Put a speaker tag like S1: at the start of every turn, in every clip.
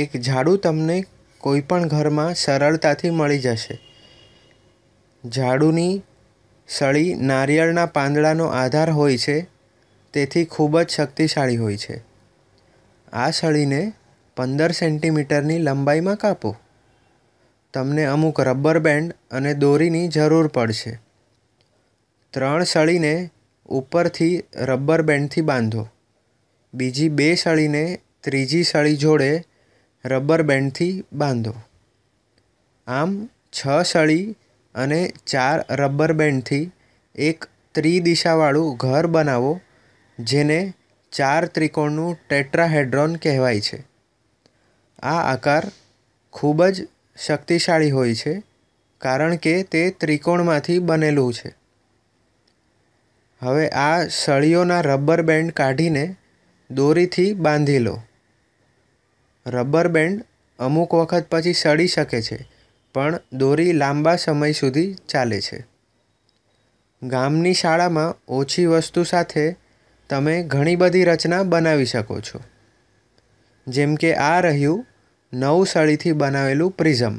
S1: એક ઝાડુ તમને કોઈપણ ઘરમાં સરળતાથી મળી જશે ઝાડુની સળી નારિયેળના પાંદડાનો આધાર હોય છે તેથી ખૂબ જ શક્તિશાળી હોય છે આ સળીને પંદર સેન્ટીમીટરની લંબાઈમાં કાપો તમને અમુક રબર બેન્ડ અને દોરીની જરૂર પડશે ત્રણ સળીને ઉપરથી રબર બેન્ડથી બાંધો બીજી બે સળીને ત્રીજી સળી જોડે રબર બેન્ડથી બાંધો આમ છ સળી અને ચાર રબર બેન્ડથી એક ત્રિદિશાવાળું ઘર બનાવો જેને ચાર ત્રિકોણનું ટેટ્રાહેડ્રોન કહેવાય છે આ આકાર ખૂબ જ શક્તિશાળી હોય છે કારણ કે તે ત્રિકોણમાંથી બનેલું છે હવે આ સળીઓના રબર બેન્ડ કાઢીને દોરીથી બાંધી લો રબર બેન્ડ અમુક વખત પછી સડી શકે છે પણ દોરી લાંબા સમય સુધી ચાલે છે ગામની શાળામાં ઓછી વસ્તુ સાથે તમે ઘણી બધી રચના બનાવી શકો છો જેમ કે આ રહ્યું નવ સળીથી બનાવેલું પ્રિઝમ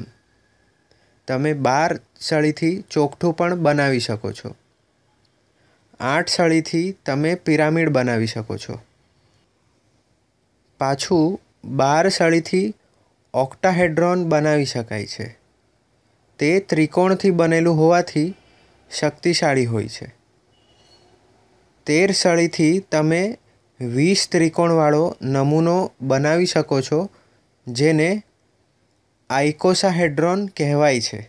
S1: તમે બાર સળીથી ચોકઠું પણ બનાવી શકો છો આઠ સળીથી તમે પિરામિડ બનાવી શકો છો પાછું બાર બારસાળીથી ઓક્ટાહેડ્રોન બનાવી શકાય છે તે ત્રિકોણથી બનેલું હોવાથી શક્તિશાળી હોય છે તેર સળીથી તમે વીસ ત્રિકોણવાળો નમૂનો બનાવી શકો છો જેને આઇકોસાહેડ્રોન કહેવાય છે